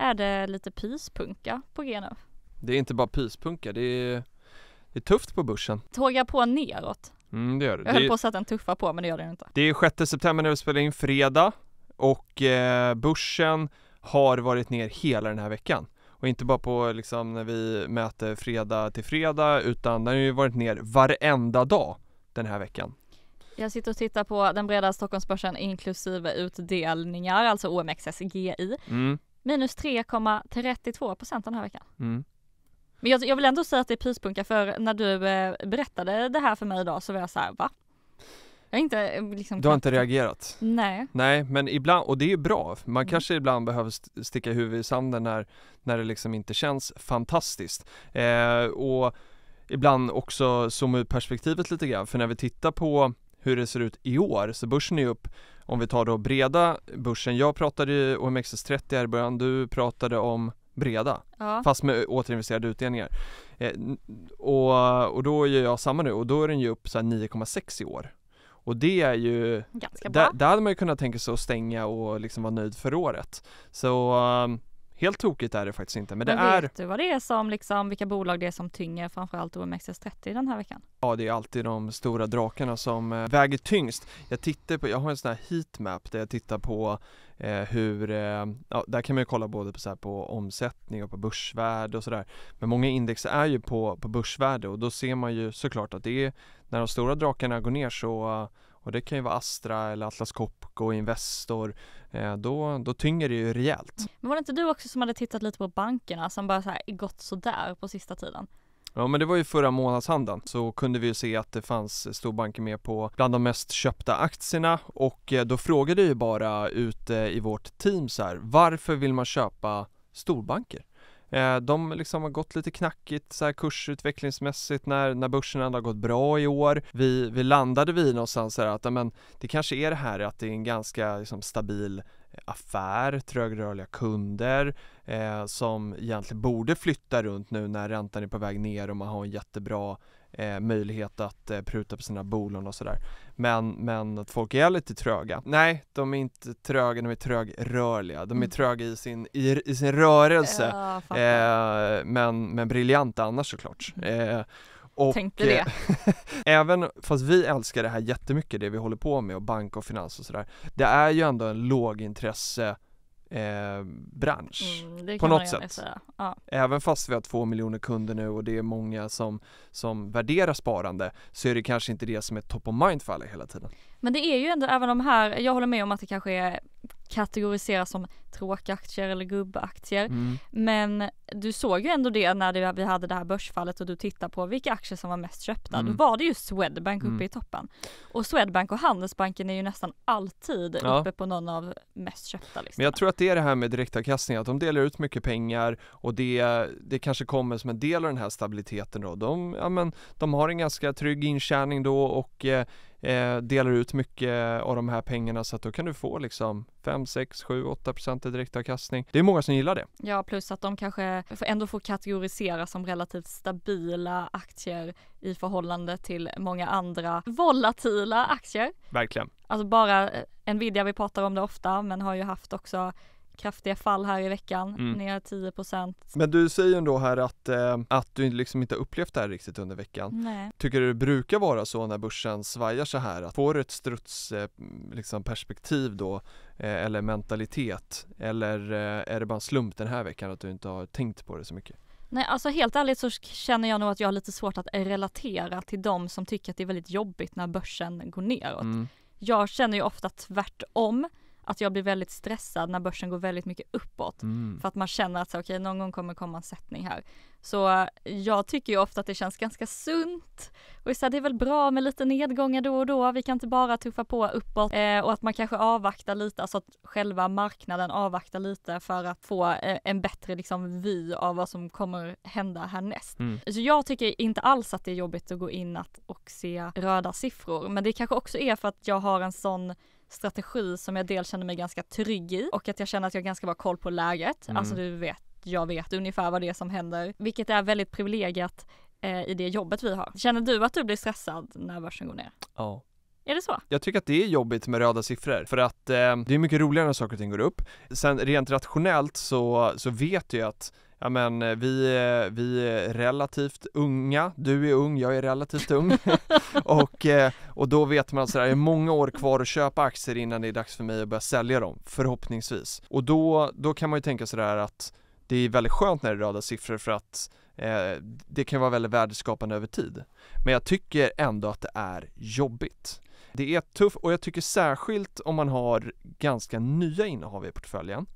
är det lite pyspunka på G nu. Det är inte bara pyspunka, det är, det är tufft på börsen. Tågar på neråt. Mm, det gör det. Jag höll det... på att sätta en tuffa på men det gör den inte. Det är 6 september när vi spelar in fredag och eh, börsen har varit ner hela den här veckan. Och inte bara på liksom när vi mäter fredag till fredag utan den har ju varit ner varenda dag den här veckan. Jag sitter och tittar på den breda Stockholmsbörsen inklusive utdelningar, alltså OMXSGI. Mm minus 3,32 procent den här veckan. Mm. Men jag, jag, vill ändå säga att det är pyspunka för när du eh, berättade det här för mig idag så var jag så här, va? Jag har inte eh, liksom Du har inte reagerat? Nej. Nej, men ibland, och det är ju bra. Man mm. kanske ibland behöver sticka huvudet i sanden när, när det liksom inte känns fantastiskt. Eh, och ibland också zooma ut perspektivet lite grann, för när vi tittar på hur det ser ut i år. Så börsen är upp, om vi tar då breda börsen. Jag pratade ju OMXS30 här i början, du pratade om breda, ja. fast med återinvesterade utdelningar. Eh, och, och då gör jag samma nu och då är den ju upp 9,6 i år. Och det är ju, Ganska bra. Där, där hade man ju kunnat tänka sig att stänga och liksom vara nöjd för året. Så ehm, Helt tokigt är det faktiskt inte. Men, men det är... vet du vad det är som, liksom, vilka bolag det är som tynger framförallt OMXS30 den här veckan? Ja, det är alltid de stora drakarna som eh, väger tyngst. Jag tittar på, jag har en sån här heatmap där jag tittar på eh, hur, eh, ja, där kan man ju kolla både på, så här, på omsättning och på börsvärde och sådär. Men många index är ju på, på börsvärde och då ser man ju såklart att det är, när de stora drakarna går ner så och det kan ju vara Astra eller Atlas Copco, Investor, eh, då, då tynger det ju rejält. Mm. Men var det inte du också som hade tittat lite på bankerna som bara så här gått sådär på sista tiden? Ja men det var ju förra månadshandeln så kunde vi ju se att det fanns storbanker med på bland de mest köpta aktierna och eh, då frågade ju bara ute eh, i vårt team så här varför vill man köpa storbanker? Eh, de liksom har gått lite knackigt så här kursutvecklingsmässigt när, när börsen ändå har gått bra i år. Vi, vi landade vi någonstans här att men, det kanske är det här att det är en ganska liksom, stabil affär, trögrörliga kunder eh, som egentligen borde flytta runt nu när räntan är på väg ner och man har en jättebra eh, möjlighet att eh, pruta på sina bolån och sådär. Men, men att folk är lite tröga. Nej, de är inte tröga, de är trögrörliga. De är mm. tröga i sin, i, i sin rörelse. Ja, eh, men, men briljanta annars såklart. Mm. Eh, och, Tänkte det. Eh, även fast vi älskar det här jättemycket, det vi håller på med och bank och finans och sådär. Det är ju ändå en lågintresse eh, bransch. Mm, på något sätt. Ja. Även fast vi har två miljoner kunder nu och det är många som, som värderar sparande så är det kanske inte det som är top of mind för alla hela tiden. Men det är ju ändå, även de här, jag håller med om att det kanske är kategoriseras som tråkaktier eller gubbaktier. Mm. Men du såg ju ändå det när det, vi hade det här börsfallet och du tittade på vilka aktier som var mest köpta. Mm. Då var det ju Swedbank uppe mm. i toppen. Och Swedbank och Handelsbanken är ju nästan alltid ja. uppe på någon av mest köpta listorna. Men jag tror att det är det här med direktavkastning, att de delar ut mycket pengar och det, det kanske kommer som en del av den här stabiliteten då. De, ja, men, de har en ganska trygg intjäning då och eh, eh, delar ut mycket av de här pengarna så att då kan du få liksom 5, 6, 7, 8 procent i direktavkastning. Det är många som gillar det. Ja, plus att de kanske ändå får kategoriseras som relativt stabila aktier i förhållande till många andra volatila aktier. Verkligen. Alltså bara eh, Nvidia, vi pratar om det ofta, men har ju haft också kraftiga fall här i veckan, mm. ner 10 procent. Men du säger ju ändå här att, eh, att du liksom inte har upplevt det här riktigt under veckan. Nej. Tycker du det brukar vara så när börsen svajar så här, att får ett struts eh, liksom perspektiv då eh, eller mentalitet eller eh, är det bara en slump den här veckan att du inte har tänkt på det så mycket? Nej, alltså helt ärligt så känner jag nog att jag har lite svårt att relatera till de som tycker att det är väldigt jobbigt när börsen går neråt. Mm. Jag känner ju ofta tvärtom att jag blir väldigt stressad när börsen går väldigt mycket uppåt. Mm. För att man känner att okay, någon gång kommer komma en sättning här. Så eh, jag tycker ju ofta att det känns ganska sunt. Och så här, det är väl bra med lite nedgångar då och då. Vi kan inte bara tuffa på uppåt eh, och att man kanske avvaktar lite, alltså att själva marknaden avvaktar lite för att få eh, en bättre liksom, vy av vad som kommer hända härnäst. Mm. Så jag tycker inte alls att det är jobbigt att gå in och se röda siffror, men det kanske också är för att jag har en sån strategi som jag dels känner mig ganska trygg i och att jag känner att jag har ganska bra koll på läget. Mm. Alltså du vet, jag vet ungefär vad det är som händer, vilket är väldigt privilegierat eh, i det jobbet vi har. Känner du att du blir stressad när börsen går ner? Ja. Oh. Är det så? Jag tycker att det är jobbigt med röda siffror för att eh, det är mycket roligare när saker och ting går upp. Sen rent rationellt så, så vet jag att ja men eh, vi, eh, vi är relativt unga, du är ung, jag är relativt ung och, eh, och då vet man att det är många år kvar att köpa aktier innan det är dags för mig att börja sälja dem, förhoppningsvis. Och då, då kan man ju tänka sådär att det är väldigt skönt när det är röda siffror för att eh, det kan vara väldigt värdeskapande över tid. Men jag tycker ändå att det är jobbigt. Det är tufft och jag tycker särskilt om man har ganska nya innehav i portföljen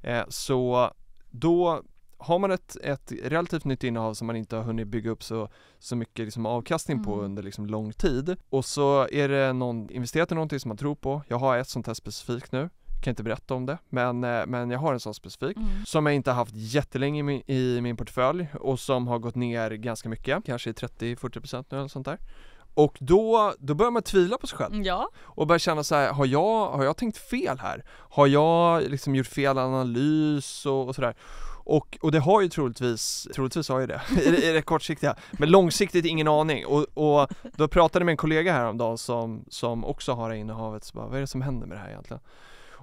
eh, så då har man ett, ett relativt nytt innehav som man inte har hunnit bygga upp så, så mycket liksom avkastning på mm. under liksom lång tid och så är det någon investerat i någonting som man tror på. Jag har ett sånt här specifikt nu kan inte berätta om det, men, eh, men jag har en sån specifik mm. som jag inte har haft jättelänge i min, i min portfölj och som har gått ner ganska mycket, kanske 30-40% nu eller sånt där. Och då, då börjar man tvivla på sig själv ja. och börjar känna så här, har jag, har jag tänkt fel här? Har jag liksom gjort fel analys och, och sådär? Och, och det har ju troligtvis, troligtvis har ju det, i, i det kortsiktiga. Men långsiktigt ingen aning. Och, och då pratade jag med en kollega häromdagen som, som också har det innehavet, så bara, vad är det som händer med det här egentligen?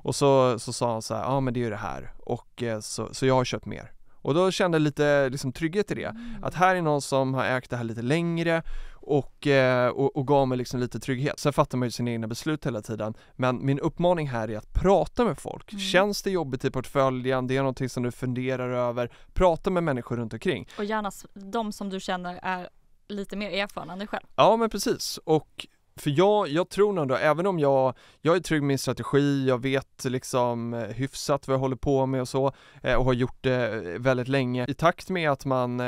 Och så, så sa han så ja ah, men det är ju det här. Och eh, så, så jag har köpt mer. Och då kände jag lite liksom, trygghet i det. Mm. Att här är någon som har ägt det här lite längre och, eh, och, och gav mig liksom lite trygghet. Sen fattar man ju sina egna beslut hela tiden. Men min uppmaning här är att prata med folk. Mm. Känns det jobbigt i portföljen? Det är någonting som du funderar över? Prata med människor runt omkring. Och gärna de som du känner är lite mer erfarna än dig själv. Ja men precis. Och för jag, jag tror nog ändå, även om jag, jag är trygg med min strategi, jag vet liksom eh, hyfsat vad jag håller på med och så eh, och har gjort det eh, väldigt länge. I takt med att man,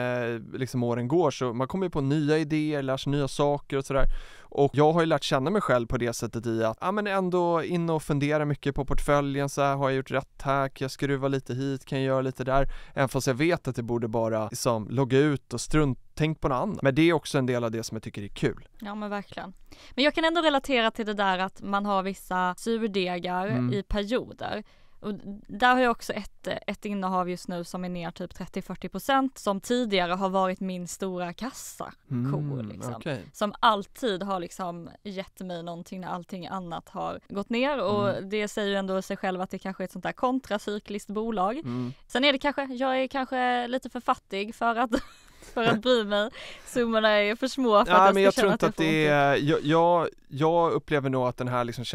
liksom åren går så man kommer ju på nya idéer, lär sig nya saker och sådär. Och jag har ju lärt känna mig själv på det sättet i att, ja men ändå in och fundera mycket på portföljen så här, har jag gjort rätt här, kan jag skruva lite hit, kan jag göra lite där? Även fast jag vet att det borde bara liksom logga ut och strunta tänk på något annat. Men det är också en del av det som jag tycker är kul. Ja men verkligen. Men jag kan ändå relatera till det där att man har vissa surdegar mm. i perioder. Och där har jag också ett, eh, ett innehav just nu som är ner typ 30-40% som tidigare har varit min stora kassako. Mm, liksom. okay. Som alltid har liksom gett mig någonting när allting annat har gått ner och mm. det säger ju ändå sig själv att det kanske är ett sånt där kontracykliskt bolag. Mm. Sen är det kanske, jag är kanske lite för fattig för att för att bry mig. Summorna är för små för att ja, jag men jag tror att, det är, jag, jag, jag, upplever nog att den här liksom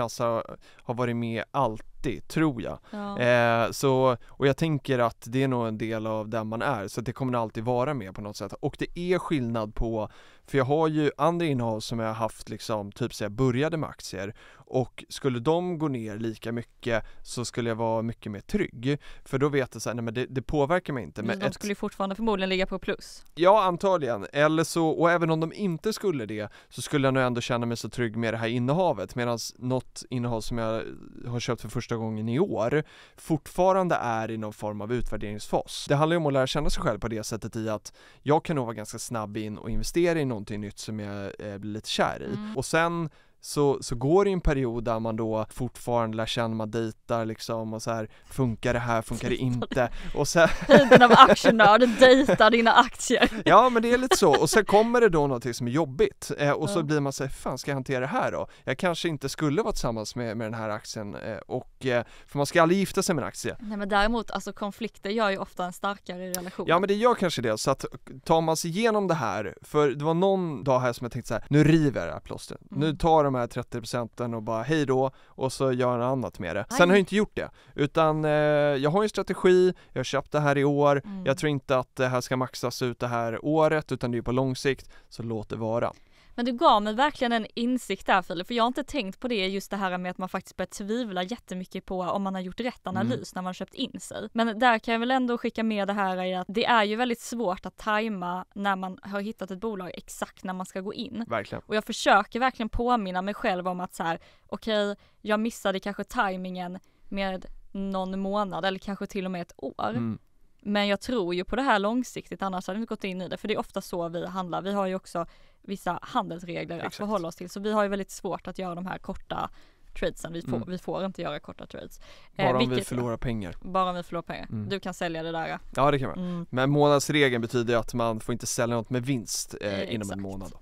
har varit med alltid 30 tror jag. Ja. Eh, så, och jag tänker att det är nog en del av den man är så det kommer alltid vara med på något sätt och det är skillnad på för jag har ju andra innehav som jag har haft liksom, typ så jag började med aktier och skulle de gå ner lika mycket så skulle jag vara mycket mer trygg. För då vet jag så här, nej men det, det påverkar mig inte. Men de skulle ju fortfarande förmodligen ligga på plus. Ja, antagligen. Eller så, och även om de inte skulle det så skulle jag nog ändå känna mig så trygg med det här innehavet. Medan något innehav som jag har köpt för första första gången i år fortfarande är i någon form av utvärderingsfas. Det handlar ju om att lära känna sig själv på det sättet i att jag kan nog vara ganska snabb in och investera i någonting nytt som jag eh, blir lite kär i mm. och sen så, så går det en period där man då fortfarande lär känna, man dejtar liksom och så här funkar det här, funkar det inte och sen... Typen av aktienörd, dejta dina aktier. Ja men det är lite så och sen kommer det då någonting som är jobbigt eh, och så ja. blir man så här, fan ska jag hantera det här då? Jag kanske inte skulle vara tillsammans med, med den här aktien eh, och eh, för man ska aldrig gifta sig med en aktie. Nej men däremot alltså konflikter gör ju ofta en starkare relation. Ja men det gör kanske det så att tar man sig igenom det här för det var någon dag här som jag tänkte så här, nu river jag det här plåstret, mm. nu tar de här 30 procenten och bara hej då och så gör han annat med det. Aj. Sen har jag inte gjort det, utan eh, jag har en strategi, jag har köpt det här i år, mm. jag tror inte att det här ska maxas ut det här året utan det är på lång sikt, så låt det vara. Men du gav mig verkligen en insikt där Filip, för jag har inte tänkt på det just det här med att man faktiskt börjar tvivla jättemycket på om man har gjort rätt mm. analys mm. när man köpt in sig. Men där kan jag väl ändå skicka med det här i att det är ju väldigt svårt att tajma när man har hittat ett bolag exakt när man ska gå in. Verkligen. Och jag försöker verkligen påminna mig själv om att så här, okej, okay, jag missade kanske tajmingen med någon månad eller kanske till och med ett år. Mm. Men jag tror ju på det här långsiktigt, annars hade vi inte gått in i det. För det är ofta så vi handlar. Vi har ju också vissa handelsregler Exakt. att förhålla oss till. Så vi har ju väldigt svårt att göra de här korta tradesen. Vi får, mm. vi får inte göra korta trades. Eh, Bara eh, om vi förlorar pengar. Bara om vi förlorar pengar. Mm. Du kan sälja det där. Ja det kan man. Mm. Men månadsregeln betyder ju att man får inte sälja något med vinst eh, eh inom en månad. Då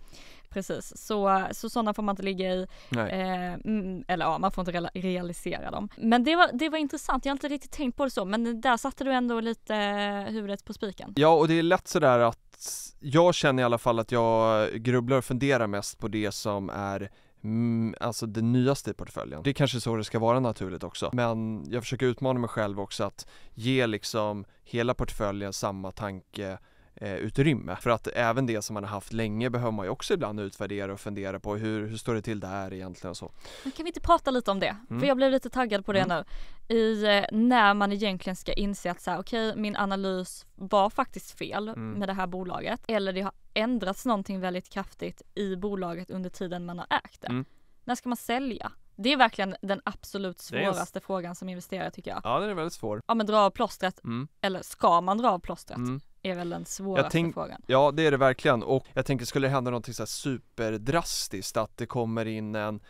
precis. Så, så sådana får man inte ligga i. Eh, mm, eller ja, man får inte realisera dem. Men det var, det var intressant, jag har inte riktigt tänkt på det så, men där satte du ändå lite huvudet på spiken. Ja, och det är lätt sådär att jag känner i alla fall att jag grubblar och funderar mest på det som är mm, alltså det nyaste i portföljen. Det är kanske så det ska vara naturligt också, men jag försöker utmana mig själv också att ge liksom hela portföljen samma tanke Eh, utrymme. För att även det som man har haft länge behöver man ju också ibland utvärdera och fundera på hur, hur står det till där egentligen och så. Men kan vi inte prata lite om det? Mm. För jag blev lite taggad på det mm. nu. I eh, när man egentligen ska inse att så här, okej okay, min analys var faktiskt fel mm. med det här bolaget. Eller det har ändrats någonting väldigt kraftigt i bolaget under tiden man har ägt det. Mm. När ska man sälja? Det är verkligen den absolut svåraste är... frågan som investerare tycker jag. Ja den är väldigt svår. Ja men dra av plåstret, mm. eller ska man dra av plåstret? Mm är väl den svåraste tänk, frågan. Ja det är det verkligen och jag tänker skulle det hända någonting så här superdrastiskt att det kommer in en,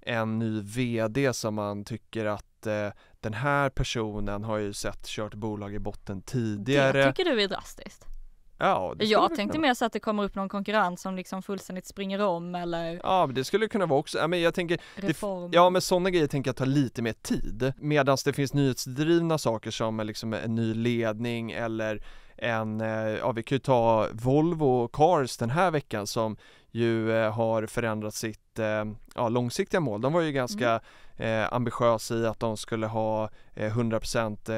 en ny VD som man tycker att eh, den här personen har ju sett kört bolag i botten tidigare. Det tycker du är drastiskt? Ja, jag tänkte mer så att det kommer upp någon konkurrens som liksom fullständigt springer om eller Ja men det skulle kunna vara också, ja, men jag tänker Reform. Det, ja men sådana grejer tänker jag tar lite mer tid medan det finns nyhetsdrivna saker som liksom en ny ledning eller en, eh, ja vi kan ju ta Volvo Cars den här veckan som ju eh, har förändrat sitt eh, ja, långsiktiga mål. De var ju ganska mm. ambitiösa i att de skulle ha 100%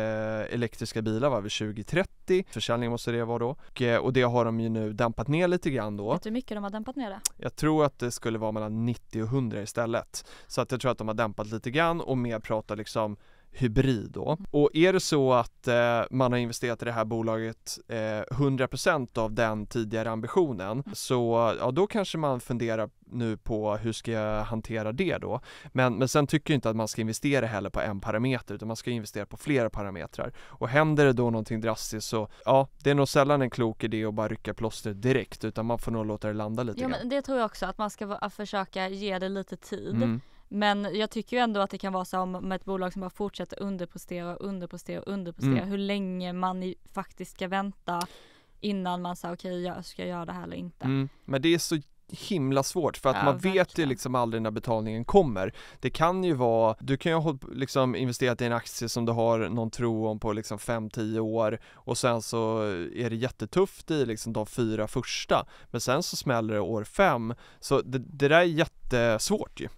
elektriska bilar va, vid 2030. Försäljning måste det vara då. Och, det har de ju nu dämpat ner lite grann då. Vet du hur mycket de har dämpat ner det? Jag tror att det skulle vara mellan 90 och 100 istället. Så att jag tror att de har dämpat lite grann och mer pratar liksom hybrid då. Mm. Och är det så att eh, man har investerat i det här bolaget eh, 100% av den tidigare ambitionen mm. så ja, då kanske man funderar nu på hur ska jag hantera det då? Men, men sen tycker jag inte att man ska investera heller på en parameter utan man ska investera på flera parametrar. Och händer det då någonting drastiskt så ja, det är nog sällan en klok idé att bara rycka plåster direkt utan man får nog låta det landa lite jo, grann. Men det tror jag också att man ska försöka ge det lite tid. Mm. Men jag tycker ju ändå att det kan vara så om med ett bolag som bara fortsätter underprestera och underprestera och underprestera mm. hur länge man faktiskt ska vänta innan man säger okej, okay, jag ska göra det här eller inte. Mm. Men det är så himla svårt för att ja, man verkligen. vet ju liksom aldrig när betalningen kommer. Det kan ju vara, du kan ju ha liksom investerat i en aktie som du har någon tro om på liksom 5-10 år och sen så är det jättetufft i liksom de fyra första men sen så smäller det år fem. Så det, det där är jättesvårt ju.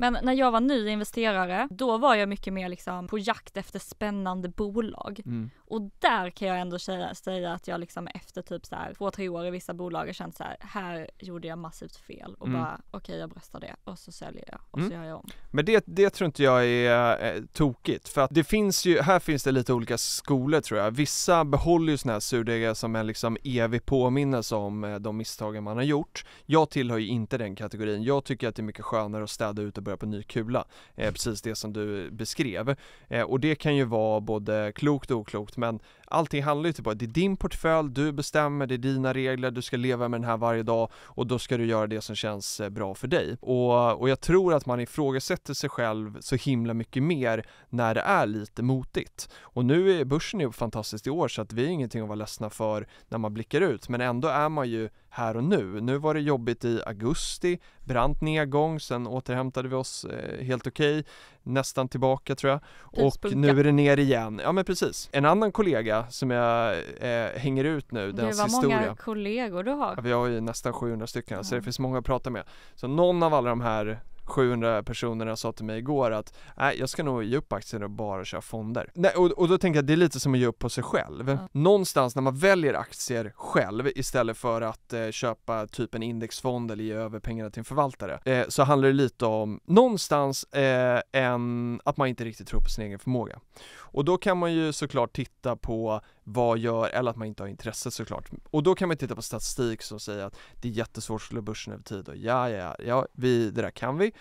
Men när jag var ny investerare, då var jag mycket mer liksom på jakt efter spännande bolag. Mm. Och där kan jag ändå säga, säga att jag liksom efter typ så här två, tre år i vissa bolag har känt så här, här gjorde jag massivt fel och mm. bara okej okay, jag bröstar det och så säljer jag och mm. så gör jag om. Men det, det tror inte jag är eh, tokigt för att det finns ju, här finns det lite olika skolor tror jag. Vissa behåller ju sådana här surdegar som en liksom evig påminnelse om eh, de misstagen man har gjort. Jag tillhör ju inte den kategorin. Jag tycker att det är mycket skönare att städa ut och börja på ny kula. Eh, precis det som du beskrev. Eh, och det kan ju vara både klokt och oklokt men allting handlar ju typ om att det är din portfölj, du bestämmer, det är dina regler, du ska leva med den här varje dag och då ska du göra det som känns eh, bra för dig. Och, och jag tror att man ifrågasätter sig själv så himla mycket mer när det är lite motigt. Och nu är börsen ju fantastiskt i år så att vi är ingenting att vara ledsna för när man blickar ut men ändå är man ju här och nu. Nu var det jobbigt i augusti, brant nedgång, sen återhämtade vi oss eh, helt okej, nästan tillbaka tror jag. Och nu är det ner igen. Ja men precis. En annan kollega som jag eh, hänger ut nu, deras historia. Det var många kollegor du har. Ja, vi har ju nästan 700 stycken, mm. så det finns många att prata med. Så någon av alla de här 700 personerna sa till mig igår att nej, jag ska nog ge upp aktier och bara köra fonder. Nej, och, och då tänker jag att det är lite som att ge upp på sig själv. Mm. Någonstans när man väljer aktier själv istället för att eh, köpa typ en indexfond eller ge över pengarna till en förvaltare eh, så handlar det lite om någonstans eh, en, att man inte riktigt tror på sin egen förmåga. Och då kan man ju såklart titta på vad gör, eller att man inte har intresse såklart. Och då kan man titta på statistik som säger att det är jättesvårt att slå börsen över tid och ja, ja, ja, vi, det där kan vi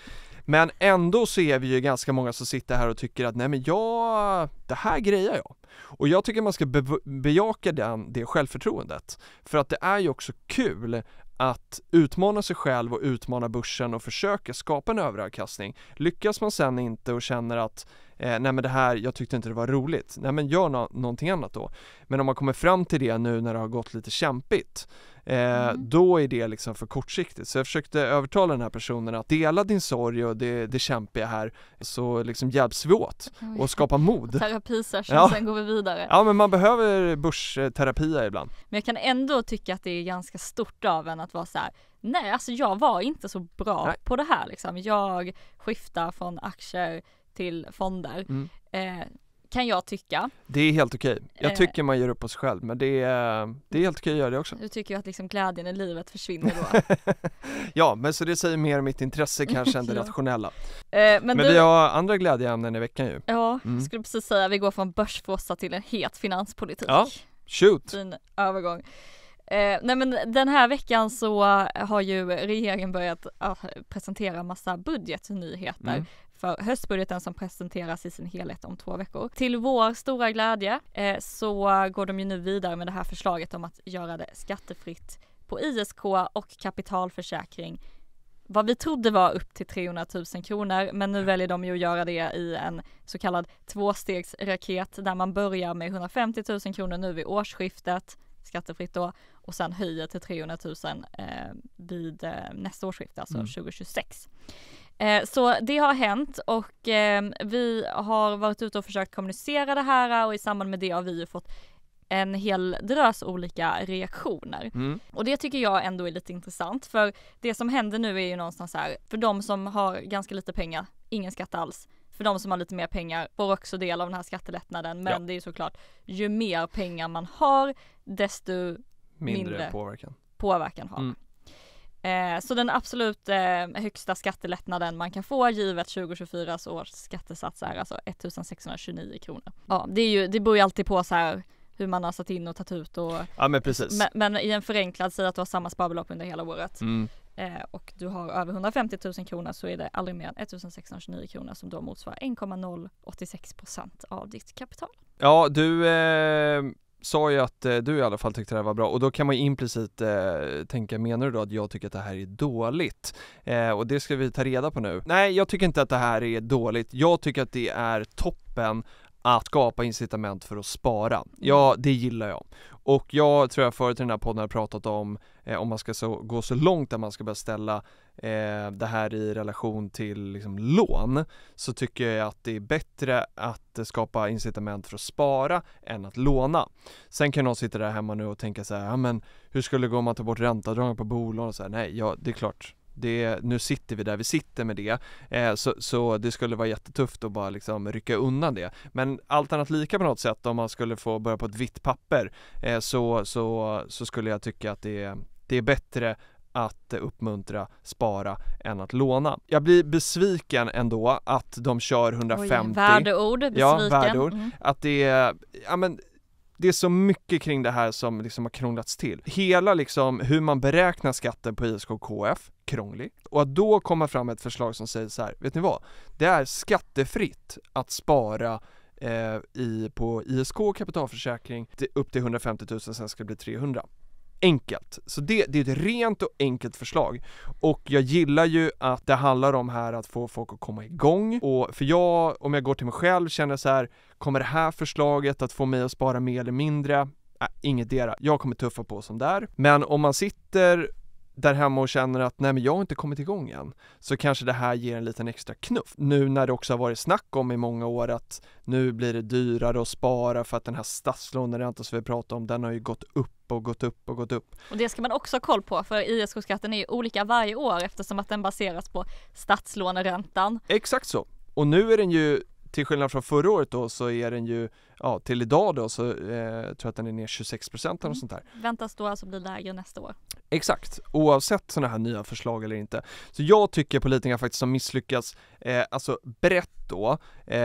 men ändå ser vi ju ganska många som sitter här och tycker att nej men jag, det här grejer jag. Och jag tycker man ska be bejaka den, det självförtroendet. För att det är ju också kul att utmana sig själv och utmana börsen och försöka skapa en överavkastning. Lyckas man sen inte och känner att eh, nej men det här, jag tyckte inte det var roligt, nej men gör no någonting annat då. Men om man kommer fram till det nu när det har gått lite kämpigt, eh, mm. då är det liksom för kortsiktigt. Så jag försökte övertala den här personen att dela din sorg och det, det kämpiga här, så liksom hjälps vi åt och skapa mod. Terapisession, ja. sen går vi vidare. Ja men man behöver börsterapia ibland. Men jag kan ändå tycka att det är ganska stort av en att vara så här, nej alltså jag var inte så bra nej. på det här liksom. Jag skiftar från aktier till fonder. Mm. Eh, kan jag tycka. Det är helt okej. Jag eh. tycker man ger upp på sig själv men det är, det är helt okej att göra det också. Du tycker ju att liksom glädjen i livet försvinner då. ja, men så det säger mer om mitt intresse kanske än det rationella. Eh, men, men du... vi har andra glädjeämnen i veckan ju. Ja, mm. skulle precis säga. Vi går från börsfrossa till en het finanspolitik. Ja, shoot! Fin övergång. Eh, nej men den här veckan så har ju regeringen börjat äh, presentera massa budgetnyheter. Mm för höstbudgeten som presenteras i sin helhet om två veckor. Till vår stora glädje eh, så går de ju nu vidare med det här förslaget om att göra det skattefritt på ISK och kapitalförsäkring vad vi trodde var upp till 300 000 kronor men nu väljer de ju att göra det i en så kallad tvåstegsraket där man börjar med 150 000 kronor nu vid årsskiftet skattefritt då och sen höjer till 300 000 eh, vid eh, nästa årsskifte, alltså mm. 2026. Eh, så det har hänt och ehm, vi har varit ute och försökt kommunicera det här och i samband med det har vi fått en hel drös olika reaktioner. Mm. Och det tycker jag ändå är lite intressant för det som händer nu är ju någonstans här, för de som har ganska lite pengar, ingen skatt alls. För de som har lite mer pengar får också del av den här skattelättnaden men ja. det är ju såklart ju mer pengar man har desto mindre, mindre påverkan. påverkan har. Mm. Eh, så den absolut eh, högsta skattelättnaden man kan få givet 2024 års skattesats är alltså 1629 kronor. Ja, det, är ju, det beror ju alltid på så här hur man har satt in och tagit ut och Ja men precis. Men, men i en förenklad, säg att du har samma sparbelopp under hela året mm. Eh, och du har över 150 000 kronor så är det aldrig mer än 1629 kronor som då motsvarar 1,086 procent av ditt kapital. Ja du sa ju att eh, du i alla fall tyckte det här var bra och då kan man ju implicit eh, tänka, menar du då att jag tycker att det här är dåligt? Eh, och det ska vi ta reda på nu. Nej, jag tycker inte att det här är dåligt. Jag tycker att det är toppen att skapa incitament för att spara. Ja, det gillar jag. Och jag tror jag förut i den här podden har pratat om eh, om man ska så, gå så långt att man ska börja ställa eh, det här i relation till liksom, lån så tycker jag att det är bättre att skapa incitament för att spara än att låna. Sen kan någon sitta där hemma nu och tänka så här, ja men hur skulle det gå om man tar bort ränteavdragen på bolån och så här, nej, ja, det är klart det, nu sitter vi där vi sitter med det. Eh, så, så, det skulle vara jättetufft att bara liksom rycka undan det. Men allt annat lika på något sätt om man skulle få börja på ett vitt papper eh, så, så, så skulle jag tycka att det, det är bättre att uppmuntra spara än att låna. Jag blir besviken ändå att de kör 150. Oj, värdeord, besviken. Ja, värdeord. Mm. Att det är, ja men det är så mycket kring det här som liksom har krånglats till. Hela liksom hur man beräknar skatten på ISK och KF, krånglig. Och att då komma fram med ett förslag som säger så här, vet ni vad? Det är skattefritt att spara eh, i, på ISK kapitalförsäkring upp till 150 000, sen ska det bli 300 enkelt. Så det, det, är ett rent och enkelt förslag. Och jag gillar ju att det handlar om här att få folk att komma igång. Och för jag, om jag går till mig själv, känner så här, kommer det här förslaget att få mig att spara mer eller mindre? Äh, inget dera. Jag kommer tuffa på som där. Men om man sitter där hemma och känner att nej men jag har inte kommit igång än, så kanske det här ger en liten extra knuff. Nu när det också har varit snack om i många år att nu blir det dyrare att spara för att den här statslåneräntan som vi pratar om, den har ju gått upp och gått upp och gått upp. Och det ska man också ha koll på, för ISK-skatten är ju olika varje år eftersom att den baseras på statslåneräntan. Exakt så. Och nu är den ju till skillnad från förra året då så är den ju, ja till idag då så eh, tror jag att den är ner 26 procent eller mm. sånt där. Mm. Väntas då alltså bli lägre nästa år? Exakt, oavsett sådana här nya förslag eller inte. Så jag tycker politikerna faktiskt har misslyckats, eh, alltså brett då, eh,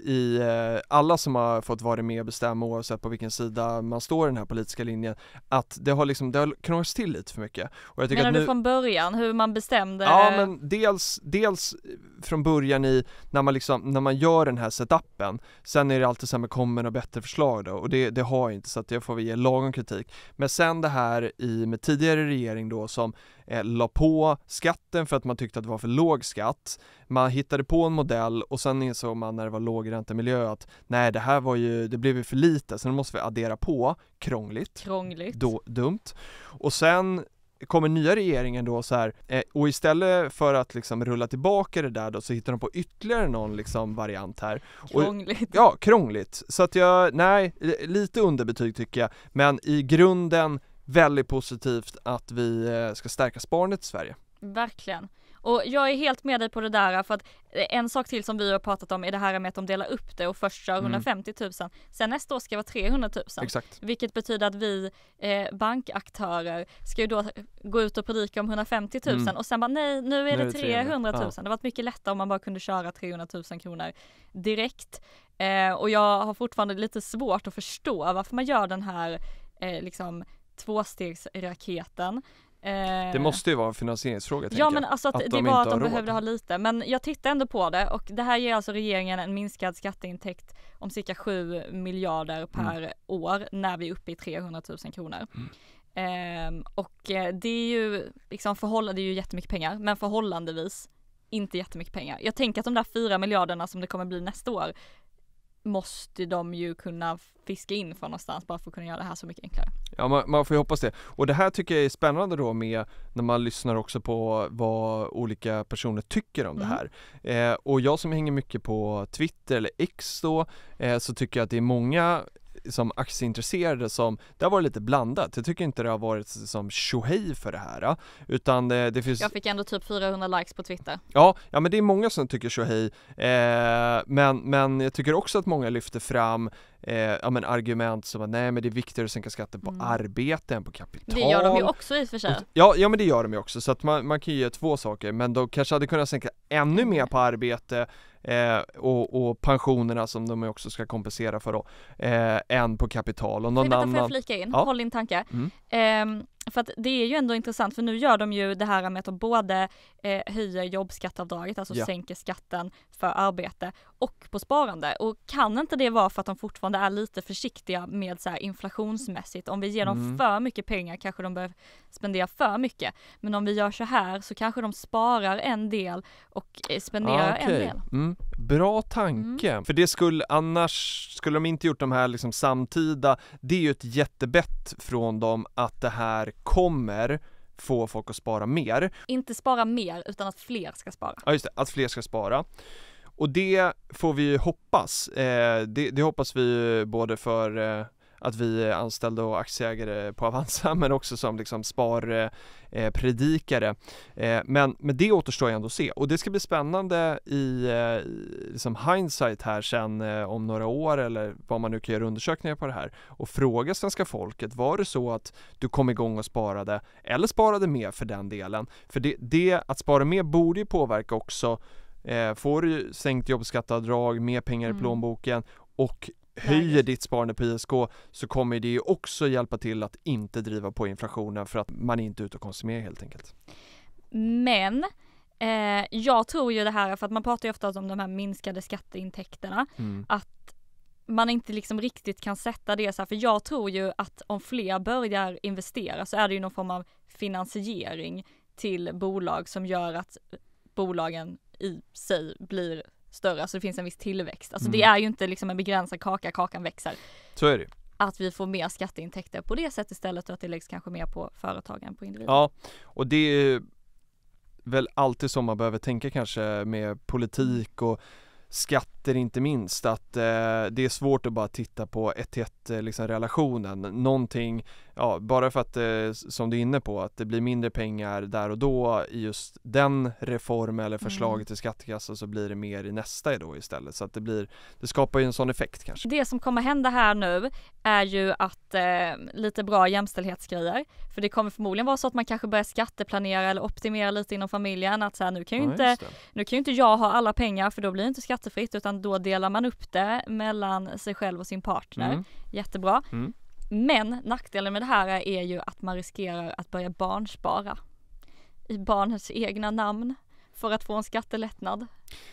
i eh, alla som har fått vara med och bestämma oavsett på vilken sida man står i den här politiska linjen, att det har liksom, det har till lite för mycket. Och jag tycker Menar att nu, du från början, hur man bestämde? Ja men dels, dels från början i, när man liksom, när man gör den här setupen, sen är det alltid så här med kommer och bättre förslag då, och det, det har jag inte så att jag får väl ge lagom kritik. Men sen det här i, med tidigare regering då som eh, la på skatten för att man tyckte att det var för låg skatt. Man hittade på en modell och sen insåg man när det var lågräntemiljö att nej, det här var ju, det blev ju för lite, så nu måste vi addera på. Krångligt. Krångligt. Då, dumt. Och sen kommer nya regeringen då så här eh, och istället för att liksom rulla tillbaka det där då så hittar de på ytterligare någon liksom variant här. Krångligt. Och, ja, krångligt. Så att jag, nej, lite underbetyg tycker jag, men i grunden väldigt positivt att vi eh, ska stärka sparandet i Sverige. Verkligen. Och jag är helt med dig på det där för att eh, en sak till som vi har pratat om är det här med att de delar upp det och först kör 150 mm. 000. Sen nästa år ska det vara 300 000. Exakt. Vilket betyder att vi eh, bankaktörer ska ju då gå ut och predika om 150 000 mm. och sen bara nej nu är nu det 300 000. Ja. Det hade varit mycket lättare om man bara kunde köra 300 000 kronor direkt. Eh, och jag har fortfarande lite svårt att förstå varför man gör den här eh, liksom tvåstegsraketen. Eh, det måste ju vara en finansieringsfråga. Ja men alltså att, att det de var att de behövde ha lite men jag tittade ändå på det och det här ger alltså regeringen en minskad skatteintäkt om cirka 7 miljarder mm. per mm. år när vi är uppe i 300 000 kronor. Mm. Ehm, och eh, det är ju liksom förhållande, det är ju jättemycket pengar men förhållandevis inte jättemycket pengar. Jag tänker att de där 4 miljarderna som det kommer bli nästa år måste de ju kunna fiska in från någonstans bara för att kunna göra det här så mycket enklare. Ja, man, man får ju hoppas det. Och det här tycker jag är spännande då med när man lyssnar också på vad olika personer tycker om mm. det här. Eh, och jag som hänger mycket på Twitter eller X då, eh, så tycker jag att det är många som aktieintresserade som, det har varit lite blandat. Jag tycker inte det har varit som tjohej för det här. Äh, utan det, eh, det, finns... Jag fick ändå typ 400 likes på Twitter. Ja, ja men det är många som tycker tjohej. Eh, men, men jag tycker också att många lyfter fram eh, ja, men argument som att nej men det är viktigare att sänka skatten på mm. arbete än på kapital. Det gör de ju också i och för sig. Ja, ja men det gör de ju också så att man, man kan ju ge två saker men de kanske hade kunnat sänka ännu mer mm. på arbete eh, och, och, pensionerna som de också ska kompensera för då, eh, än på kapital. Och någon Frida, annan... får jag flika in? Ja. Håll din tanke. Mm. Eh, för att det är ju ändå intressant för nu gör de ju det här med att de både eh, höjer jobbskatteavdraget, alltså ja. sänker skatten för arbete och på sparande. Och kan inte det vara för att de fortfarande är lite försiktiga med så här inflationsmässigt? Om vi ger dem mm. för mycket pengar kanske de behöver spendera för mycket. Men om vi gör så här så kanske de sparar en del och eh, spenderar ah, okay. en del. Mm. Bra tanke, mm. för det skulle annars, skulle de inte gjort de här liksom samtida, det är ju ett jättebett från dem att det här kommer få folk att spara mer. Inte spara mer, utan att fler ska spara. Ja, just det, att fler ska spara. Och det får vi ju hoppas. Eh, det, det, hoppas vi ju både för eh, att vi är anställda och aktieägare på Avanza men också som liksom sparpredikare. Eh, eh, eh, men, men det återstår ändå att se och det ska bli spännande i, liksom hindsight här sen om några år eller vad man nu kan göra undersökningar på det här och fråga svenska folket var det så att du kom igång och sparade eller sparade mer för den delen? För det, det att spara mer borde ju påverka också Får du sänkt jobbskatteavdrag, mer pengar i mm. plånboken och höjer ditt sparande på ISK så kommer det ju också hjälpa till att inte driva på inflationen för att man inte är ute och konsumerar helt enkelt. Men eh, jag tror ju det här, för att man pratar ju ofta om de här minskade skatteintäkterna, mm. att man inte liksom riktigt kan sätta det så här, för jag tror ju att om fler börjar investera så är det ju någon form av finansiering till bolag som gör att bolagen i sig blir större, alltså det finns en viss tillväxt. Alltså mm. det är ju inte liksom en begränsad kaka, kakan växer. Så är det att vi får mer skatteintäkter på det sättet istället och att det läggs kanske mer på företagen på individen. Ja, och det är väl alltid så man behöver tänka kanske med politik och skatter inte minst, att eh, det är svårt att bara titta på ett till ett eh, liksom, relationen. Någonting, ja, bara för att eh, som du är inne på, att det blir mindre pengar där och då i just den reformen eller mm. förslaget mm. till skattekassa så blir det mer i nästa då istället. Så att det blir, det skapar ju en sån effekt kanske. Det som kommer hända här nu är ju att eh, lite bra jämställdhetsgrejer, för det kommer förmodligen vara så att man kanske börjar skatteplanera eller optimera lite inom familjen att så här, nu kan ju ja, inte, nu kan ju inte jag ha alla pengar för då blir inte skatt skattefritt utan då delar man upp det mellan sig själv och sin partner. Mm. Jättebra. Mm. Men nackdelen med det här är ju att man riskerar att börja barnspara i barnets egna namn för att få en skattelättnad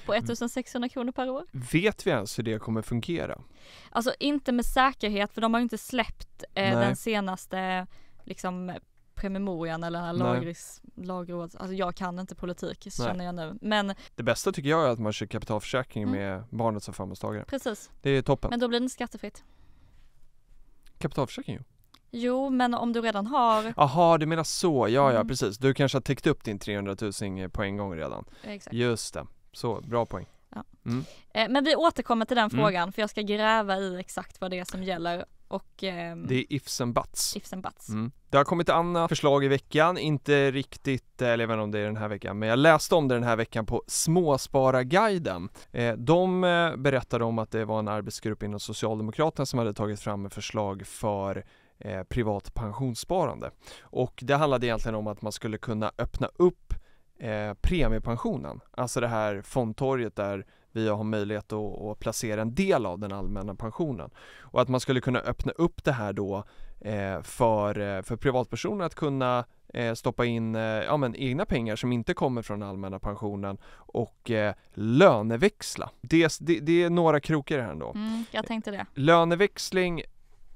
på 1600 mm. kronor per år. Vet vi ens hur det kommer fungera? Alltså inte med säkerhet för de har ju inte släppt eh, den senaste liksom promemorian eller den här lagris, lagråds, alltså jag kan inte politik Nej. känner jag nu. Men det bästa tycker jag är att man kör kapitalförsäkring mm. med barnet som förmånstagare. Precis. Det är toppen. Men då blir det inte skattefritt. Kapitalförsäkring jo. Jo, men om du redan har... Jaha, du menar så, ja mm. ja precis. Du kanske har täckt upp din 300 000 på en gång redan. Exakt. Just det, så bra poäng. Ja. Mm. Eh, men vi återkommer till den mm. frågan mm. för jag ska gräva i exakt vad det är som gäller och, ehm, det är ifs and buts. Ifs and buts. Mm. Det har kommit andra förslag i veckan, inte riktigt, eh, eller även om det är den här veckan, men jag läste om det den här veckan på Småspararguiden Eh, de eh, berättade om att det var en arbetsgrupp inom Socialdemokraterna som hade tagit fram förslag för eh, privat pensionssparande. Och det handlade egentligen om att man skulle kunna öppna upp eh, premiepensionen, alltså det här fondtorget där vi har möjlighet att, att, placera en del av den allmänna pensionen. Och att man skulle kunna öppna upp det här då eh, för, eh, för privatpersoner att kunna eh, stoppa in eh, ja, men egna pengar som inte kommer från allmänna pensionen och eh, löneväxla. Det, det, det, är några krokar här ändå. Mm, jag tänkte det. Löneväxling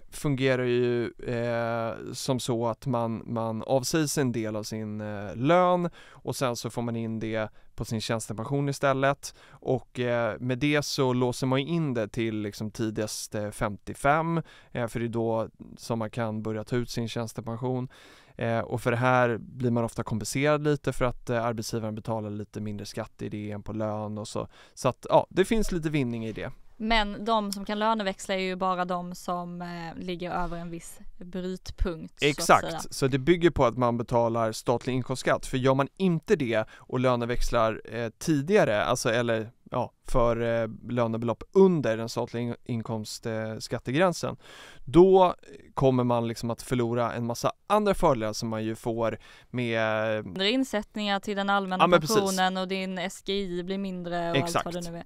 fungerar ju eh, som så att man, man sig en del av sin eh, lön och sen så får man in det på sin tjänstepension istället och eh, med det så låser man in det till liksom tidigast 55 eh, eh, för det är då som man kan börja ta ut sin tjänstepension eh, och för det här blir man ofta kompenserad lite för att arbetsgivaren betalar lite mindre skatt i det än på lön och så så att ja, det finns lite vinning i det men de som kan löneväxla är ju bara de som eh, ligger över en viss brytpunkt. Exakt, så, så, det bygger på att man betalar statlig inkomstskatt. För gör man inte det och löneväxlar eh, tidigare, alltså eller ja, för eh, lönebelopp under den statliga in inkomstskattegränsen, eh, då kommer man liksom att förlora en massa andra fördelar som man ju får med eh, insättningar till den allmänna ja, pensionen och din SGI blir mindre och Exakt. allt vad det nu är.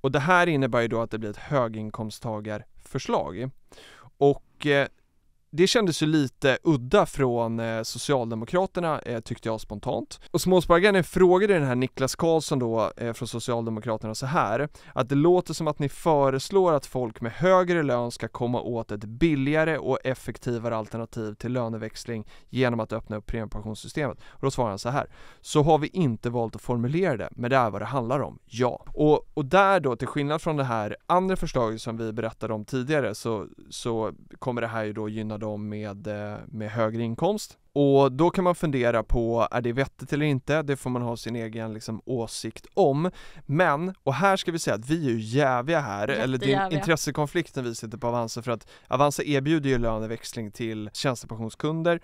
Och det här innebär ju då att det blir ett höginkomsttagarförslag. Och eh, det kändes ju lite udda från eh, Socialdemokraterna eh, tyckte jag spontant. Och Småspargaren frågade den här Niklas Karlsson då eh, från Socialdemokraterna så här att det låter som att ni föreslår att folk med högre lön ska komma åt ett billigare och effektivare alternativ till löneväxling genom att öppna upp premiepensionssystemet. Och då svarar han så här. Så har vi inte valt att formulera det, men det är vad det handlar om, ja. Och, och där då, till skillnad från det här andra förslaget som vi berättade om tidigare så, så kommer det här ju då gynna de med, eh, med högre inkomst. Och då kan man fundera på, är det vettigt eller inte? Det får man ha sin egen liksom, åsikt om. Men, och här ska vi säga att vi är ju jäviga här, eller det är intressekonflikten vi sitter på Avanza för att Avanza erbjuder ju löneväxling till tjänstepensionskunder.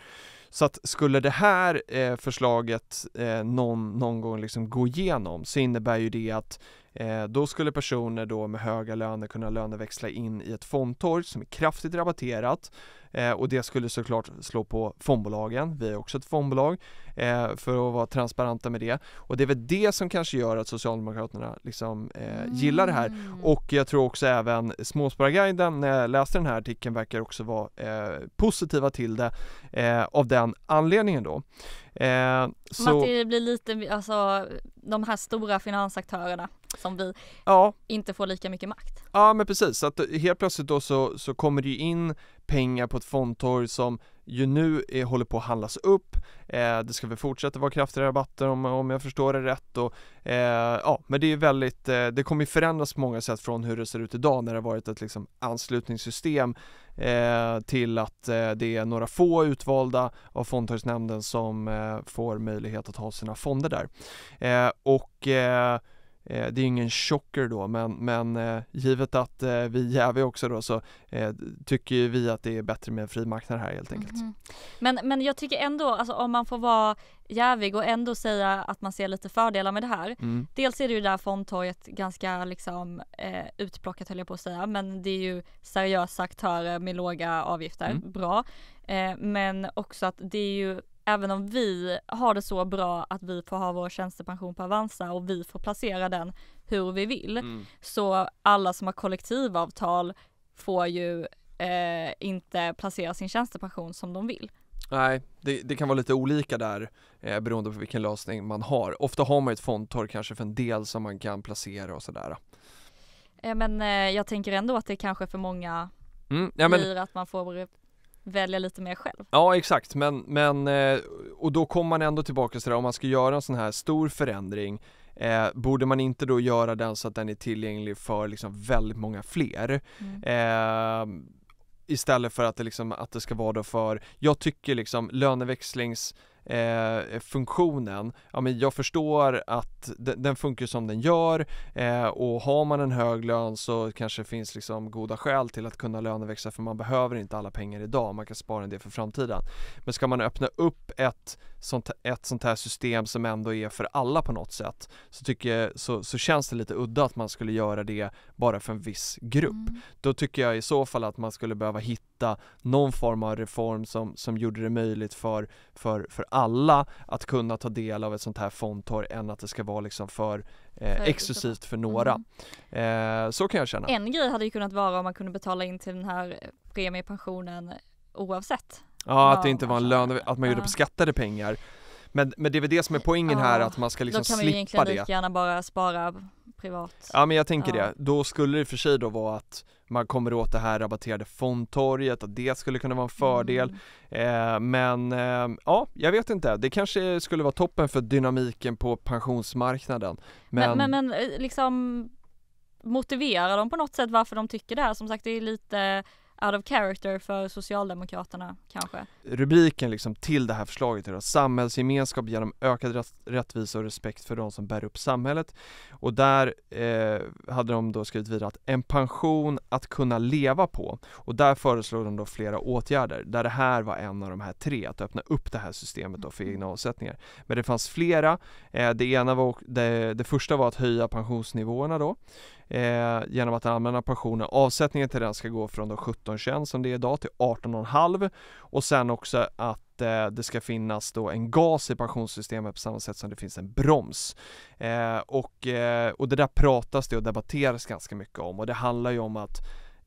Så att skulle det här eh, förslaget eh, någon, någon gång liksom gå igenom så innebär ju det att eh, då skulle personer då med höga löner kunna löneväxla in i ett fondtorg som är kraftigt rabatterat Eh, och det skulle såklart slå på fondbolagen. Vi är också ett fondbolag eh, för att vara transparenta med det. Och det är väl det som kanske gör att Socialdemokraterna liksom, eh, gillar det här. Mm. Och jag tror också även Småspararguiden, när jag läste den här artikeln, verkar också vara eh, positiva till det eh, av den anledningen då. Eh, så... Att det blir lite, alltså de här stora finansaktörerna som vi ja. inte får lika mycket makt. Ja men precis, att helt plötsligt då så, så kommer det ju in pengar på ett fondtorg som ju nu är, håller på att handlas upp. Eh, det ska väl fortsätta vara kraftiga rabatter om, om jag förstår det rätt. Och, eh, ja, men det är väldigt, eh, det kommer förändras på många sätt från hur det ser ut idag när det har varit ett liksom, anslutningssystem eh, till att eh, det är några få utvalda av fondtorgsnämnden som eh, får möjlighet att ha sina fonder där. och Eh, det är ingen chocker då men, men eh, givet att eh, vi är också då så eh, tycker ju vi att det är bättre med en fri marknad här helt enkelt. Mm. Men, men jag tycker ändå, alltså, om man får vara jävig och ändå säga att man ser lite fördelar med det här. Mm. Dels är det ju där fondtorget ganska liksom eh, utplockat höll jag på att säga men det är ju seriösa aktörer med låga avgifter, mm. bra. Eh, men också att det är ju även om vi har det så bra att vi får ha vår tjänstepension på Avanza och vi får placera den hur vi vill, mm. så alla som har kollektivavtal får ju eh, inte placera sin tjänstepension som de vill. Nej, det, det, kan vara lite olika där eh, beroende på vilken lösning man har. Ofta har man ett fondtorg kanske för en del som man kan placera och sådär. Eh, men eh, jag tänker ändå att det kanske för många mm, ja, men... blir att man får välja lite mer själv. Ja exakt, men, men eh, och då kommer man ändå tillbaka till det om man ska göra en sån här stor förändring Eh, borde man inte då göra den så att den är tillgänglig för liksom väldigt många fler? Mm. Eh, istället för att det, liksom, att det ska vara då för, jag tycker liksom löneväxlings eh, funktionen, ja men jag förstår att den, den funkar som den gör eh, och har man en hög lön så kanske det finns liksom goda skäl till att kunna löneväxla för man behöver inte alla pengar idag, man kan spara en del för framtiden. Men ska man öppna upp ett sånt, ett sånt här system som ändå är för alla på något sätt så, tycker jag, så, så känns det lite udda att man skulle göra det bara för en viss grupp. Mm. Då tycker jag i så fall att man skulle behöva hitta någon form av reform som, som gjorde det möjligt för, för, för alla att kunna ta del av ett sånt här fondtorg än att det ska vara liksom för eh, exklusivt för några. Mm. Eh, så kan jag känna. En grej hade ju kunnat vara om man kunde betala in till den här premiepensionen oavsett Ja, att det inte var en lön, att man gjorde på skattade pengar. Men, men det är väl det som är poängen här att man ska liksom slippa det. Då kan man ju egentligen lika gärna bara spara privat. Ja men jag tänker det. Då skulle det i för sig då vara att man kommer åt det här rabatterade fondtorget, att det skulle kunna vara en fördel. Mm. Eh, men eh, ja, jag vet inte. Det kanske skulle vara toppen för dynamiken på pensionsmarknaden. Men, men, men, men eh, liksom motiverar de på något sätt varför de tycker det här? Som sagt, det är lite out of character för Socialdemokraterna kanske. Rubriken liksom till det här förslaget är samhällsgemenskap genom ökad rättvisa och respekt för de som bär upp samhället och där eh, hade de då skrivit vidare att en pension att kunna leva på och där föreslog de då flera åtgärder där det här var en av de här tre, att öppna upp det här systemet då för mm. egna avsättningar. Men det fanns flera, eh, det ena var, det, det första var att höja pensionsnivåerna då eh, genom att den allmänna pensionen, avsättningen till den ska gå från de 17,21 som det är idag till 18,5 och sen också att eh, det ska finnas då en gas i pensionssystemet på samma sätt som det finns en broms. Eh, och, eh, och det där pratas det och debatteras ganska mycket om och det handlar ju om att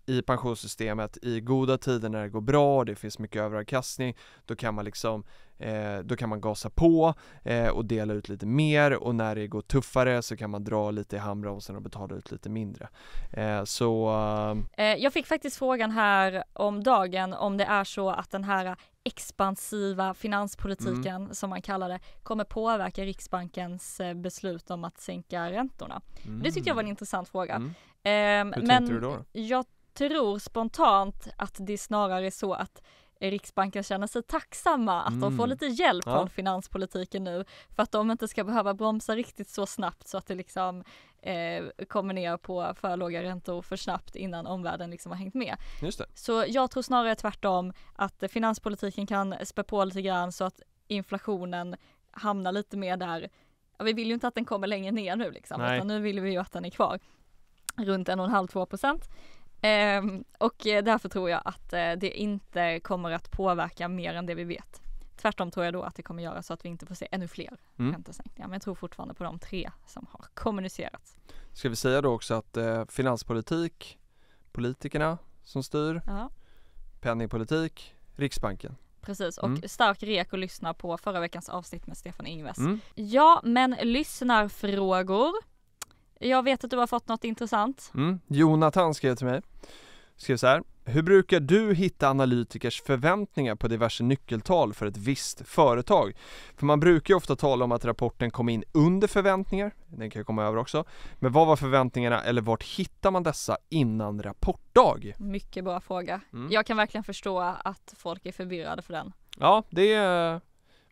i pensionssystemet i goda tider när det går bra och det finns mycket överavkastning då kan man liksom eh, då kan man gasa på eh, och dela ut lite mer och när det går tuffare så kan man dra lite i handbromsen och betala ut lite mindre. Eh, så... Ehm, eh, jag fick faktiskt frågan här om dagen om det är så att den här expansiva finanspolitiken mm. som man kallar det kommer påverka Riksbankens eh, beslut om att sänka räntorna. Mm. Det tyckte jag var en mm. intressant fråga. Mm. Ehm, Hur men tänkte du då? Jag tror spontant att det är snarare är så att Riksbanken känner sig tacksamma att mm. de får mm. lite hjälp ja. från finanspolitiken nu för att de inte ska behöva bromsa riktigt så snabbt så att det liksom eh, kommer ner på för låga räntor för snabbt innan omvärlden liksom har hängt med. Så jag tror snarare tvärtom att finanspolitiken kan spä på lite grann så att inflationen hamnar lite mer där, vi vill ju inte att den kommer längre ner nu liksom, utan nu vill vi ju att den är kvar runt 1,5-2 procent. Ehm, och eh, därför tror jag att eh, det inte kommer att påverka mer än det vi vet. Tvärtom tror jag då att det kommer göra så att vi inte får se ännu fler mm. räntesänkningar. Men jag tror fortfarande på de tre som har kommunicerats. Ska vi säga då också att eh, finanspolitik, politikerna som styr, ja. penningpolitik, Riksbanken. Precis, och mm. stark rek att lyssna på förra veckans avsnitt med Stefan Ingves. Mm. Ja, men lyssnarfrågor jag vet att du har fått något intressant. Mm. Jonathan skrev till mig. Skrev så här. Hur brukar du hitta analytikers förväntningar på diverse nyckeltal för ett visst företag? För man brukar ju ofta tala om att rapporten kom in under förväntningar, den kan ju komma över också. Men vad var förväntningarna eller vart hittar man dessa innan rapportdag? Mycket bra fråga. Mm. Jag kan verkligen förstå att folk är förvirrade för den. Ja, det är...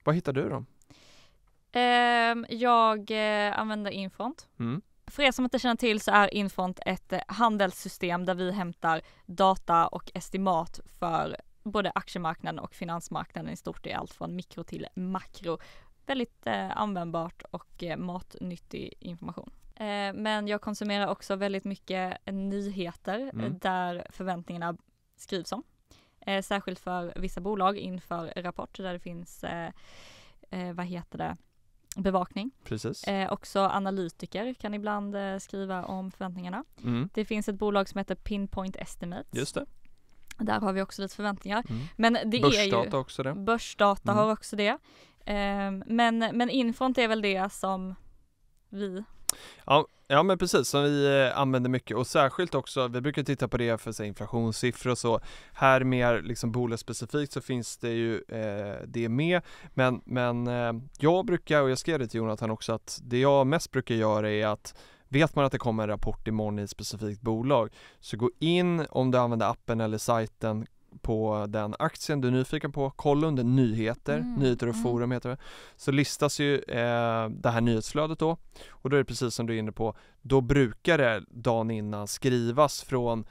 Vad hittar du då? Ehm, jag eh, använder Infront. Mm. För er som inte känner till så är Infront ett eh, handelssystem där vi hämtar data och estimat för både aktiemarknaden och finansmarknaden i stort. Det är allt från mikro till makro. Väldigt eh, användbart och eh, matnyttig information. Eh, men jag konsumerar också väldigt mycket nyheter eh, mm. där förväntningarna skrivs om. Eh, särskilt för vissa bolag inför rapport där det finns, vad heter det, bevakning. Precis. Eh, också analytiker kan ibland eh, skriva om förväntningarna. Mm. Det finns ett bolag som heter Pinpoint Estimates. Just det. Där har vi också lite förväntningar. Mm. Men det börsdata är ju, också det. Börsdata mm. har också det. Eh, men, men Infront är väl det som vi Ja, ja men precis som vi eh, använder mycket och särskilt också, vi brukar titta på det för så, inflationssiffror och så. Här mer liksom bolagsspecifikt så finns det ju eh, det med. Men, men eh, jag brukar, och jag skrev det till Jonathan också, att det jag mest brukar göra är att Vet man att det kommer en rapport imorgon i ett specifikt bolag så gå in om du använder appen eller sajten på den aktien du är nyfiken på, kolla under nyheter, mm. nyheter och mm. forum heter det, så listas ju eh, det här nyhetsflödet då och då är det precis som du är inne på, då brukar det dagen innan skrivas från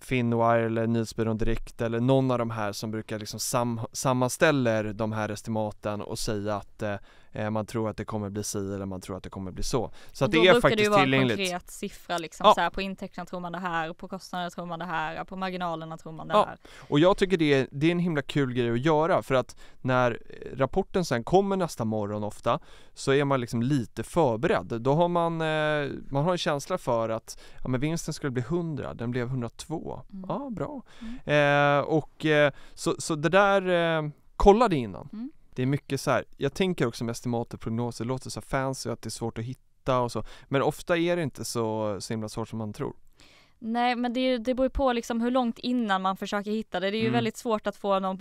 Finwire eller Nyhetsbyrån Direkt eller någon av de här som brukar liksom sam sammanställer de här estimaten och säga att eh, Eh, man tror att det kommer bli si eller man tror att det kommer bli så. Så att det är faktiskt tillgängligt. Då brukar det ju vara en konkret siffra liksom, ja. så här, på intäkterna tror man det här, på kostnaderna tror man det här, på marginalerna tror man det ja. här. Och jag tycker det är, det är en himla kul grej att göra för att när eh, rapporten sen kommer nästa morgon ofta så är man liksom lite förberedd. Då har man, eh, man har en känsla för att ja, men vinsten skulle bli 100, den blev 102. Mm. Ja, bra. Mm. Eh, och eh, så, så det där eh, kolla det innan. Mm. Det är mycket så här, jag tänker också med estimat och prognoser, det låter så fancy att det är svårt att hitta och så, men ofta är det inte så, så himla svårt som man tror. Nej men det, det beror ju på liksom hur långt innan man försöker hitta det. Det är ju mm. väldigt svårt att få någon,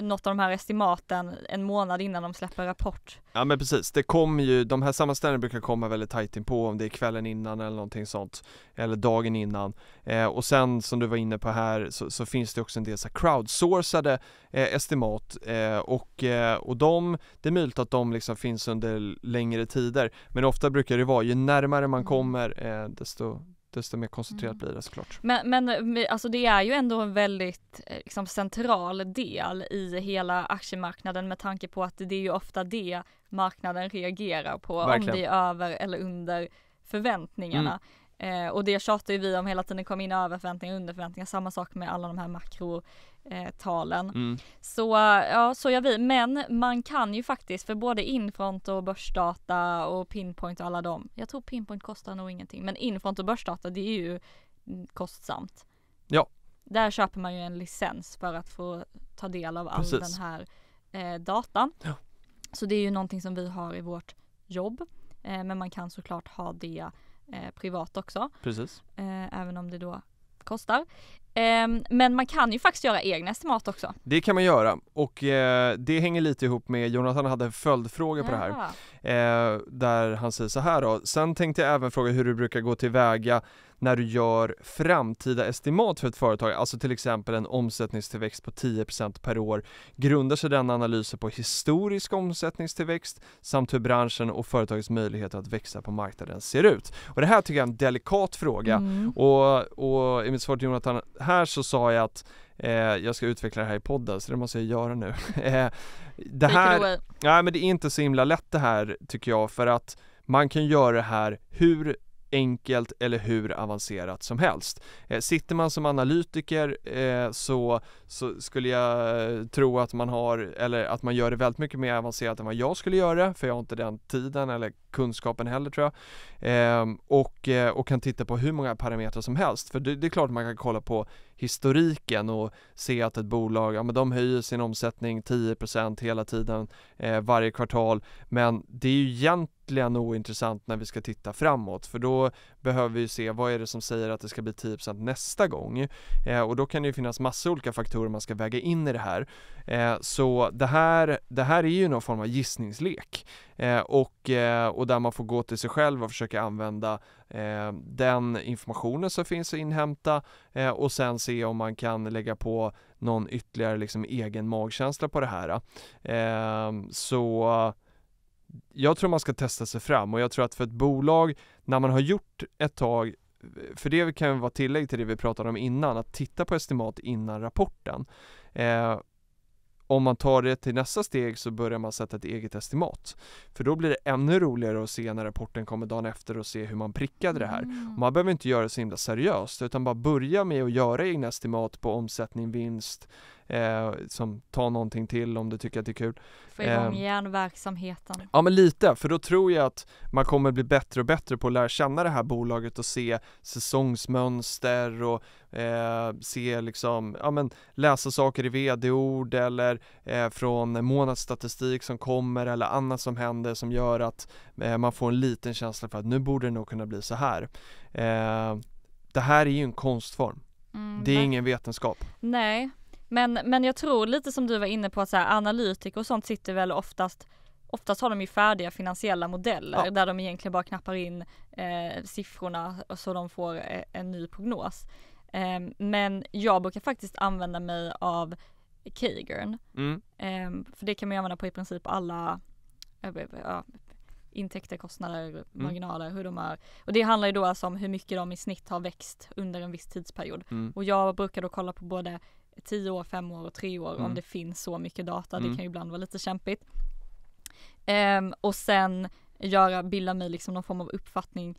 något av de här estimaten en månad innan de släpper rapport. Ja men precis, det kommer ju, de här sammanställningarna brukar komma väldigt tajt inpå om det är kvällen innan eller någonting sånt. Eller dagen innan. Eh, och sen som du var inne på här så, så finns det också en del så crowdsourcade eh, estimat eh, och, eh, och de, det är möjligt att de liksom finns under längre tider. Men ofta brukar det vara, ju närmare man mm. kommer eh, desto desto mer koncentrerat mm. blir det såklart. Men, men eh, alltså det är ju ändå en väldigt eh, liksom, central del i hela aktiemarknaden med tanke på att det är ju ofta det marknaden reagerar på Verkligen. om det är över eller under förväntningarna. Mm. Eh, och det tjatar ju vi om hela tiden, kom in över förväntningar och under förväntningar, samma sak med alla de här makrotalen. mm. Så ja, så gör vi. Men man kan ju faktiskt för både Infront och börsdata och Pinpoint och alla dem. Jag tror Pinpoint kostar nog ingenting, men Infront och börsdata det är ju kostsamt. Ja. Där köper man ju en licens för att få ta del av all Precis. den här eh, datan. Ja. Så det är ju någonting som vi har i vårt jobb. Eh, men man kan såklart ha det eh, privat också. Precis. Eh, även om det då kostar. Ehm, men man kan ju faktiskt göra egna estimat också. Det kan man göra och eh, det hänger lite ihop med Jonathan hade en följdfråga på ja. det här. Eh, där han säger så här då. Sen tänkte jag även fråga hur du brukar gå tillväga när du gör framtida estimat för ett företag, alltså till exempel en omsättningstillväxt på 10% per år, grundar sig den analysen på historisk omsättningstillväxt samt hur branschen och företagets möjligheter att växa på marknaden ser ut. Och det här tycker jag är en delikat fråga mm. och, och i mitt svar till Jonathan här så sa jag att Eh, jag ska utveckla det här i podden så det måste jag göra nu. Eh, det här, nej men det är inte så himla lätt det här tycker jag för att man kan göra det här hur enkelt eller hur avancerat som helst. Eh, sitter man som analytiker eh, så, så, skulle jag eh, tro att man har, eller att man gör det väldigt mycket mer avancerat än vad jag skulle göra, för jag har inte den tiden eller kunskapen heller tror jag. Ehm, och, och kan titta på hur många parametrar som helst, för det, det är klart man kan kolla på historiken och se att ett bolag, ja men de höjer sin omsättning 10% hela tiden eh, varje kvartal men det är ju egentligen ointressant när vi ska titta framåt för då behöver vi se vad är det som säger att det ska bli 10% nästa gång eh, och då kan det ju finnas massa olika faktorer man ska väga in i det här. Eh, så det här, det här är ju någon form av gissningslek eh, och, eh, och där man får gå till sig själv och försöka använda eh, den informationen som finns att inhämta eh, och sen se om man kan lägga på någon ytterligare liksom egen magkänsla på det här. så jag tror man ska testa sig fram och jag tror att för ett bolag, när man har gjort ett tag, för det kan vara tillägg till det vi pratade om innan, att titta på estimat innan rapporten. Eh, om man tar det till nästa steg så börjar man sätta ett eget estimat. För då blir det ännu roligare att se när rapporten kommer dagen efter och se hur man prickade det här. Mm. Man behöver inte göra det så himla seriöst utan bara börja med att göra egna estimat på omsättning, vinst, eh, som ta någonting till om du tycker att det är kul. Få igång eh, hjärnverksamheten. Ja men lite, för då tror jag att man kommer bli bättre och bättre på att lära känna det här bolaget och se säsongsmönster och eh, se liksom, ja men läsa saker i vd-ord eller eh, från månadsstatistik som kommer eller annat som händer som gör att eh, man får en liten känsla för att nu borde det nog kunna bli så här. Eh, det här är ju en konstform. Mm, det är men... ingen vetenskap. Nej, men, men jag tror lite som du var inne på att så här, analytiker och sånt sitter väl oftast Oftast har de ju färdiga finansiella modeller ja. där de egentligen bara knappar in eh, siffrorna så de får eh, en ny prognos. Eh, men jag brukar faktiskt använda mig av Kagern. Mm. Ehm, för det kan man ju använda på i princip alla eh, ja, intäkter, kostnader, mm. marginaler, hur de är. Och det handlar ju då alltså om hur mycket de i snitt har växt under en viss tidsperiod. Mm. Och jag brukar då kolla på både tio år, fem år och tre år mm. om det finns så mycket data. Mm. Det kan ju ibland vara lite kämpigt. Um, och sen göra, bilda mig liksom någon form av uppfattning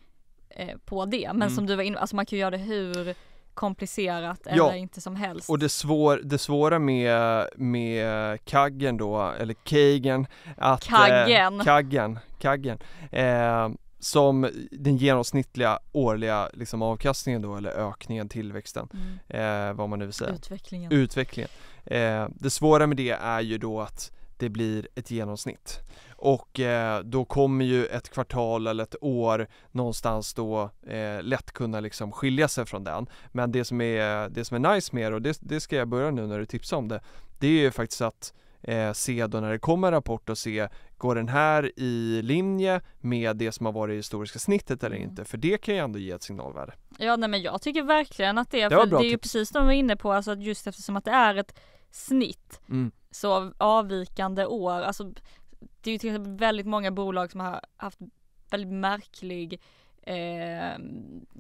eh, på det. Men mm. som du var inne alltså man kan ju göra det hur komplicerat eller inte som helst. Och det, svår, det svåra med, med kaggen då, eller kagen, att... Kaggen! Eh, kaggen, kaggen. Eh, som den genomsnittliga årliga liksom avkastningen då eller ökningen, tillväxten, mm. eh, vad man nu vill säga. Utvecklingen. Utvecklingen. Eh, det svåra med det är ju då att det blir ett genomsnitt. Och eh, då kommer ju ett kvartal eller ett år någonstans då eh, lätt kunna liksom skilja sig från den. Men det som är, det som är nice med det, och det, det ska jag börja nu när du tipsar om det, det är ju faktiskt att eh, se då när det kommer en rapport och se går den här i linje med det som har varit det historiska snittet eller mm. inte? För det kan ju ändå ge ett signalvärde. Ja nej men jag tycker verkligen att det, är, det, för det är ju precis som de var inne på, alltså att just eftersom att det är ett snitt mm. så avvikande år, alltså det är ju till exempel väldigt många bolag som har haft väldigt märklig eh,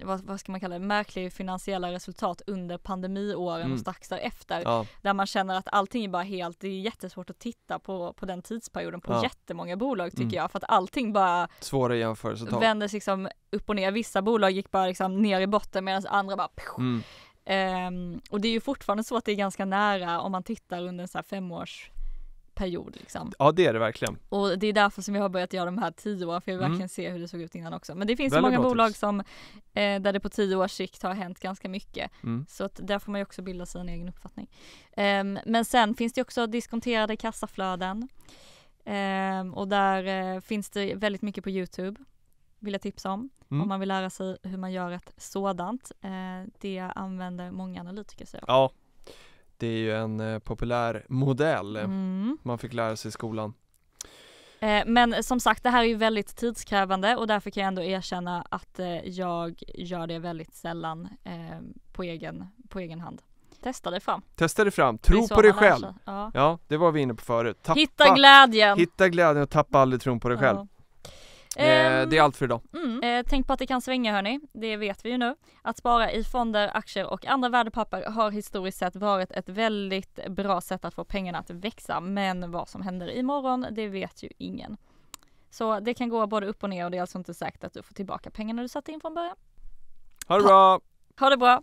vad, vad, ska man kalla det, märkliga finansiella resultat under pandemiåren mm. och strax därefter. Ja. Där man känner att allting är bara helt, det är jättesvårt att titta på, på den tidsperioden på ja. jättemånga bolag tycker mm. jag för att allting bara Svåra jämförelsetal. Vänder sig liksom upp och ner. Vissa bolag gick bara liksom ner i botten medan andra bara mm. Um, och det är ju fortfarande så att det är ganska nära om man tittar under en så här femårs period liksom. Ja det är det verkligen. Och det är därför som jag har börjat göra de här tio åren för jag vill mm. verkligen se hur det såg ut innan också. Men det finns Väldigt många bolag tips. som eh, där det på tio års sikt har hänt ganska mycket. Mm. Så att där får man ju också bilda sig en egen uppfattning. Um, men sen finns det också diskonterade kassaflöden. Um, och där uh, finns det väldigt mycket på Youtube vill jag tipsa om. Mm. Om man vill lära sig hur man gör ett sådant. Eh, det använder många analytiker sig av. Ja, det är ju en eh, populär modell mm. man fick lära sig i skolan. Eh, men som sagt det här är ju väldigt tidskrävande och därför kan jag ändå erkänna att eh, jag gör det väldigt sällan eh, på, egen, på egen hand. Testa dig fram. Testa dig fram, tro på dig själv. Ja. ja. det var vi inne på förut. Tappa, hitta glädjen. Hitta glädjen och tappa aldrig tron på dig ja. själv. Eh, det är ehm, allt för idag. Mm. Eh, tänk på att det kan svänga hörni, det vet vi ju nu. Att spara i fonder, aktier och andra värdepapper har historiskt sett varit ett väldigt bra sätt att få pengarna att växa. Men vad som händer imorgon, det vet ju ingen. Så det kan gå både upp och ner och det är alltså inte säkert att du får tillbaka pengarna du satte in från början. Ha det bra! Ha, ha det bra!